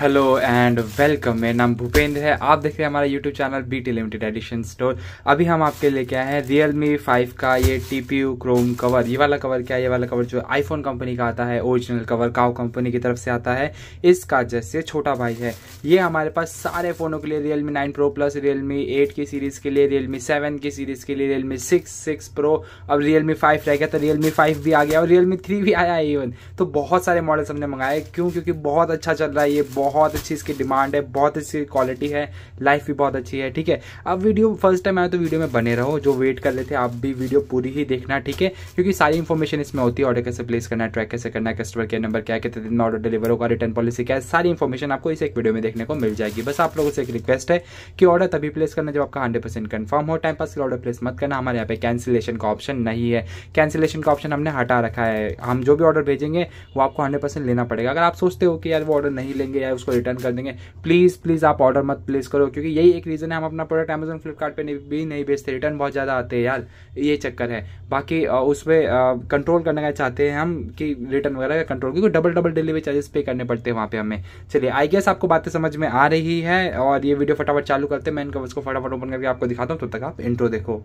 Hello and welcome मेरा नाम भूपेंद्र है आप देख रहे हैं हमारा YouTube channel B T limited edition store अभी हम आपके लेके आए हैं रियल मी फाइव का ये T P U chrome cover ये वाला कवर क्या है ये वाला कवर जो आईफोन कंपनी का आता है ओरिजिनल कवर काओ कंपनी की तरफ से आता है इसका जैसे छोटा भाई है ये हमारे पास सारे फ़ोनों के लिए Realme nine pro plus Realme eight की सीरीज़ के लिए रियल मी सेवन की सीरीज़ के लिए Realme six six pro अब रियल मी फाइव रह गया तो रियल मी फाइव भी आ गया और रियल मी थ्री भी आया है इवन तो बहुत सारे मॉडल्स हमने मंगाए क्यों क्योंकि बहुत अच्छा चल रहा है ये बहुत बहुत अच्छी इसकी डिमांड है बहुत अच्छी क्वालिटी है लाइफ भी बहुत अच्छी है ठीक है अब वीडियो फर्स्ट टाइम आए तो वीडियो में बने रहो जो वेट कर लेते हैं आप भी वीडियो पूरी ही देखना ठीक है क्योंकि सारी इन्फॉर्मेशन इसमें होती है ऑर्डर कैसे प्लेस करना है ट्रैक कैसे करना है कस्टमर केयर नंबर क्या कितने दिन में ऑर्डर डिलीवर होगा रिटर्न पॉलिसी क्या है सारी इन्फॉर्मेशन आपको इस एक वीडियो में देखने को मिल जाएगी बस आप लोगों से एक रिक्वेस्ट है कि ऑर्डर तभी प्लेस करना जब आपका हंड्रेड परसेंट कन्फर्म हो टाइम पास ऑर्डर प्लेस मत करना हमारे यहाँ पे कैंसिलेशन का ऑप्शन नहीं है कैंसिलेशन का ऑप्शन हमने हटा रखा है हम जो भी ऑर्डर भेजेंगे वो आपको हंड्रेड लेना पड़ेगा अगर आप सोचते हो कि यार वो ऑर्डर नहीं लेंगे या उसको रिटर्न कर देंगे प्लीज़ प्लीज़ आप ऑर्डर मत प्लेस करो क्योंकि यही एक रीज़न है हम अपना प्रोडक्ट अमेजोन फ्लिपकार्ट पे भी नहीं बेचते रिटर्न बहुत ज़्यादा आते हैं यार ये चक्कर है बाकी उस पर कंट्रोल करने का चाहते हैं हम कि रिटर्न वगैरह का कंट्रोल क्योंकि डबल डबल डिलीवरी चार्जेस पे करने पड़ते हैं वहाँ पर हमें चलिए आई गेस आपको बातें समझ में आ रही है और ये वीडियो फटाफट चालू करते हैं मैं इनका उसको फटाफट ओपन करके आपको दिखाता हूँ तब तक आप इंट्रो देखो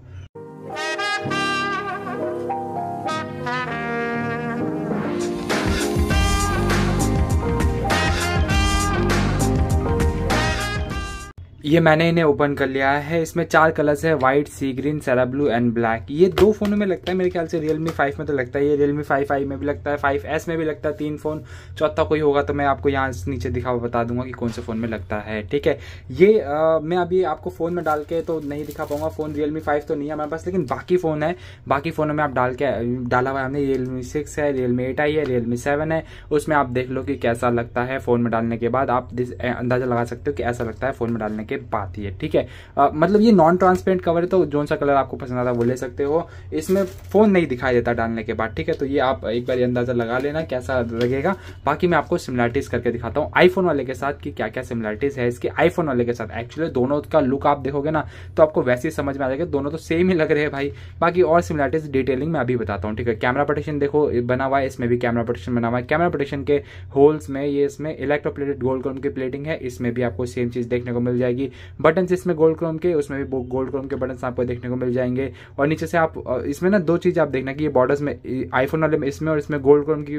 ये मैंने इन्हें ओपन कर लिया है इसमें चार कलर्स है white sea green sierra blue and black ये दो फोनों में लगता है मेरे ख्याल से Realme फाइव में तो लगता है ये रियलमी फाइव में भी लगता है फाइव एस में भी लगता है तीन फोन चौथा कोई होगा तो मैं आपको यहाँ नीचे दिखा हुआ बता दूंगा कि कौन से फ़ोन में लगता है ठीक है ये आ, मैं अभी आपको फ़ोन में डाल के तो नहीं दिखा पाऊंगा फ़ोन रियलमी फाइव तो नहीं है हमारे पास लेकिन बाकी फ़ोन है बाकी फ़ोनों में आप डाल के डाला हुआ है हमने रियलमी सिक्स है रियलमी एट आई है रियलमी सेवन है उसमें आप देख लो कि कैसा लगता है फ़ोन में डालने के बाद आप अंदाज़ा लगा सकते हो कि ऐसा लगता है फ़ोन में डालने के के बाद ही है ठीक है आ, मतलब ये नॉन ट्रांसपेरेंट कवर है तो जो सा कलर आपको पसंद आता है वो ले सकते हो इसमें फ़ोन नहीं दिखाई देता डालने के बाद ठीक है तो ये आप एक बार अंदाज़ा लगा लेना कैसा लगेगा बाकी मैं आपको सिमिलैरिटीज़ करके दिखाता हूँ आईफोन वाले के साथ की क्या क्या सिमिलैरिटीज़ है इसके आईफोन वाले के साथ एक्चुअली दोनों का लुक आप देखोगे ना तो आपको वैसे ही समझ में आ जाएगा दोनों तो सेम ही लग रहे हैं भाई बाकी और सिमिलैरिटीज़ डिटेलिंग में अभी बताता हूँ ठीक है कैमरा प्रोटेक्शन देखो बना हुआ है इसमें भी कैमरा प्रोटेक्शन बना हुआ है कैमरा प्रोटेक्शन के होल्स में ये इसमें इलेक्ट्रोप्लेटेड गोल्ड कॉम की प्लेटिंग है इसमें भी आपको सेम चीज़ देखने को मिल जाएगी जाएगी बटन इसमें गोल्ड क्रोम के उसमें भी गोल्ड क्रोम के बटन आपको देखने को मिल जाएंगे और नीचे से आप इसमें ना दो चीज़ आप देखना कि ये बॉर्डर्स में आईफोन वाले में इसमें और इसमें गोल्ड क्रोम की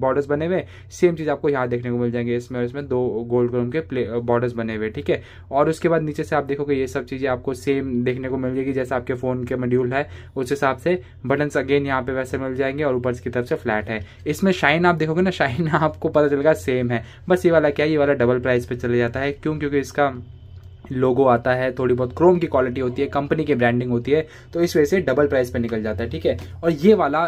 बॉर्डर्स बने हुए सेम चीज़ आपको यहाँ देखने को मिल जाएंगे इसमें और इसमें दो गोल्ड क्रोम के प्ले बॉर्डर्स बने हुए ठीक है और उसके बाद नीचे से आप देखोगे ये सब चीज़ें आपको सेम देखने को मिल जाएगी जैसे आपके फ़ोन के मॉड्यूल है उस हिसाब से बटन अगेन यहाँ पे वैसे मिल जाएंगे और ऊपर की तरफ से फ्लैट है इसमें शाइन आप देखोगे ना शाइन आपको पता चलेगा सेम है बस ये वाला क्या ये वाला डबल प्राइस पे चले जाता है क्यों क्योंकि इसका लोगो आता है थोड़ी बहुत क्रोम की क्वालिटी होती है कंपनी की ब्रांडिंग होती है तो इस वजह से डबल प्राइस पे निकल जाता है ठीक है और ये वाला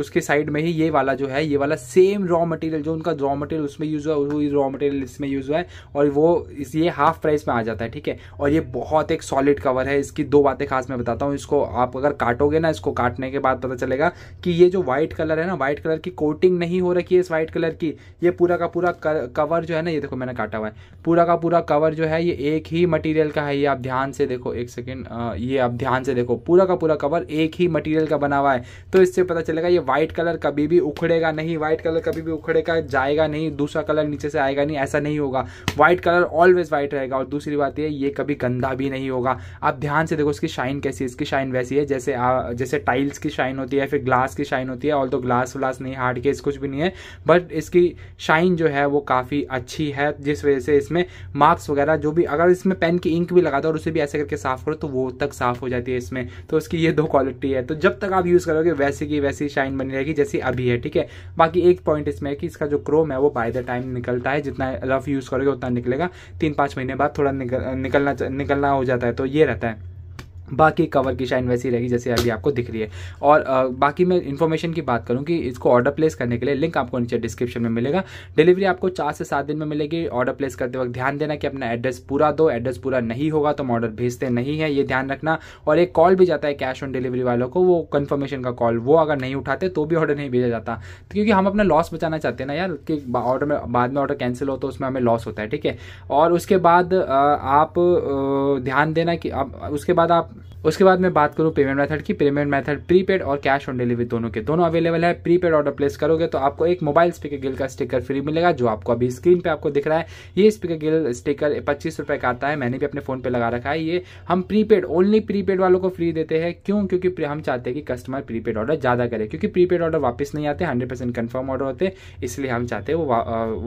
उसके साइड में ही ये वाला जो है ये वाला सेम रॉ मटेरियल जो उनका रॉ मटेरियल उसमें यूज़ हुआ वो रॉ मटेरियल इसमें यूज़ हुआ है और वो इस ये हाफ प्राइस में आ जाता है ठीक है और ये बहुत एक सॉलिड कवर है इसकी दो बातें खास मैं बताता हूँ इसको आप अगर काटोगे ना इसको काटने के बाद पता चलेगा कि ये जो व्हाइट कलर है ना व्हाइट कलर की कोटिंग नहीं हो रखी है इस व्हाइट कलर की ये पूरा का पूरा कवर जो है ना ये देखो मैंने काटा हुआ है पूरा का पूरा कवर जो है ये एक ही मटेरियल का है ये आप ध्यान से देखो एक सेकेंड ये आप ध्यान से देखो पूरा का पूरा कवर एक ही मटेरियल का बना हुआ है तो इससे पता चलेगा ये व्हाइट कलर कभी भी उखड़ेगा नहीं व्हाइट कलर कभी भी उखड़ेगा जाएगा नहीं दूसरा कलर नीचे से आएगा नहीं ऐसा नहीं होगा व्हाइट कलर ऑलवेज व्हाइट रहेगा और दूसरी बात ये ये कभी गंदा भी नहीं होगा आप ध्यान से देखो इसकी शाइन कैसी है इसकी शाइन वैसी है जैसे जैसे टाइल्स की शाइन होती है फिर ग्लास की शाइन होती है ऑल तो ग्लास व्लास नहीं हार्ड केस कुछ भी नहीं है बट इसकी शाइन जो है वो काफ़ी अच्छी है जिस वजह से इसमें मार्क्स वगैरह जो भी अगर इसमें पेन की इंक भी लगा दो और उसे भी ऐसे करके साफ करो तो वो तक साफ हो जाती है इसमें तो उसकी ये दो क्वालिटी है तो जब तक आप यूज़ करोगे वैसे की वैसी शाइन बनी रहेगी जैसी अभी है ठीक है बाकी एक पॉइंट इसमें है कि इसका जो क्रोम है वो बाय द टाइम निकलता है जितना रफ यूज़ करोगे उतना निकलेगा तीन पाँच महीने बाद थोड़ा निकल, निकलना निकलना हो जाता है तो ये रहता है बाकी कवर की शाइन वैसी रहेगी जैसे अभी आपको दिख रही है और बाकी मैं इन्फॉर्मेशन की बात करूँ कि इसको ऑर्डर प्लेस करने के लिए लिंक आपको नीचे डिस्क्रिप्शन में मिलेगा डिलीवरी आपको चार से सात दिन में मिलेगी ऑर्डर प्लेस करते वक्त ध्यान देना कि अपना एड्रेस पूरा दो एड्रेस पूरा नहीं होगा तो हम ऑर्डर भेजते नहीं है ये ध्यान रखना और एक कॉल भी जाता है कैश ऑन डिलीवरी वालों को वो कन्फर्मेशन का कॉल वो अगर नहीं उठाते तो भी ऑर्डर नहीं भेजा जाता तो क्योंकि हम अपना लॉस बचाना चाहते हैं ना यार कि ऑर्डर में बाद में ऑर्डर कैंसिल हो तो उसमें हमें लॉस होता है ठीक है और उसके बाद आप ध्यान देना कि आप उसके बाद आप उसके बाद मैं बात करूँ पेमेंट मेथड की पेमेंट मैथड प्रीपेड और कैश ऑन डिलीवरी दोनों के दोनों अवेलेबल है प्रीपेड ऑर्डर प्लेस करोगे तो आपको एक मोबाइल स्पीकर गिल का स्टिकर फ्री मिलेगा जो आपको अभी स्क्रीन पर आपको दिख रहा है ये स्पीकर गिल स्टिकर पच्चीस रुपए का आता है मैंने भी अपने फोन पर लगा रखा है ये हम प्रीपेड ओनली प्रीपेड वालों को फ्री देते हैं क्यों क्योंकि हम चाहते हैं कि कस्टमर प्रीपेड ऑर्डर ज्यादा करें क्योंकि प्रीपेड ऑर्डर वापस नहीं आते हंड्रेड परसेंट कन्फर्म ऑर्डर होते इसलिए हम चाहते हैं वो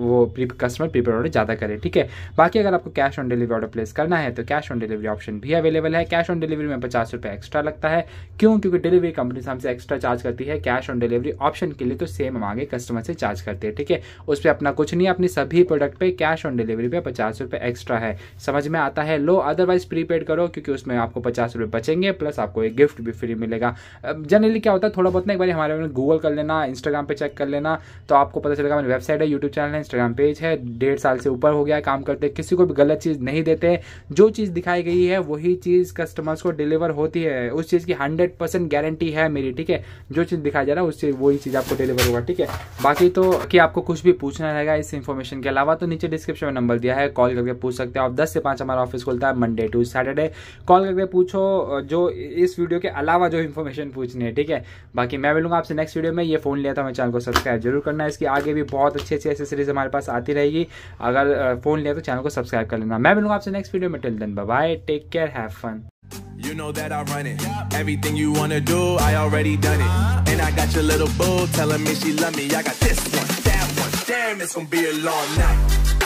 वो कस्टमर प्रीपेड ऑर्डर ज्यादा करें ठीक है बाकी अगर आपको cash on delivery order place करना है तो कैश ऑन डिलीवरी ऑप्शन भी अवेलेबल है कैश ऑन डिलीवरी में पचास रुपये एक्स्ट्रा लगता है क्यों क्योंकि डिलीवरी कंपनी हमसे एक्स्ट्रा चार्ज करती है कैश ऑन डिलीवरी ऑप्शन के लिए तो सेम हम आगे कस्टमर से चार्ज करते हैं ठीक है उस पर अपना कुछ नहीं अपनी सभी प्रोडक्ट पे कैश ऑन डिलीवरी पे पचास रुपए एक्स्ट्रा है समझ में आता है लो अदरवाइज प्रीपेड करो क्योंकि उसमें आपको पचास रुपए बचेंगे प्लस आपको एक गिफ्ट भी फ्री मिलेगा जनरली क्या होता है थोड़ा बहुत ना एक बार हमारे गूगल कर लेना इंस्टाग्राम पर चेक कर लेना तो आपको पता चलेगा मेरी वेबसाइट है यूट्यूब चैनल है इंस्टाग्राम पेज है डेढ़ साल से ऊपर हो गया काम करते किसी को भी गलत चीज़ नहीं देते जो चीज़ दिखाई गई है वही चीज़ कस्टमर्स को डिलीवर होती है उस चीज़ की हंड्रेड परसेंट गारंटी है मेरी ठीक है जो चीज़ दिखाया जा रहा है उससे वही चीज़ आपको डिलीवर होगा ठीक है बाकी तो कि आपको कुछ भी पूछना रहेगा इस इन्फॉर्मेशन के अलावा तो नीचे डिस्क्रिप्शन में नंबर दिया है कॉल करके पूछ सकते हो आप दस से पाँच हमारा ऑफिस खुलता है मंडे टू सैटरडे कॉल करके पूछो जो इस वीडियो के अलावा जो इन्फॉर्मेशन पूछनी है ठीक है बाकी मैं मिलूंगा आपसे नेक्स्ट वीडियो में ये फोन लिया था मैं चैनल को सब्सक्राइब जरूर करना इसकी आगे भी बहुत अच्छी अच्छी एसेसरीज हमारे पास आती रहेगी अगर फोन लिया तो चैनल को सब्सक्राइब कर लेना मैं मिलूंगा आपसे नेक्स्ट वीडियो में till then bye take care have fun You know that I run it. Everything you wanna do, I already done it. And I got your little boo telling me she love me. I got this one, that one. Damn, it's gonna be a long night.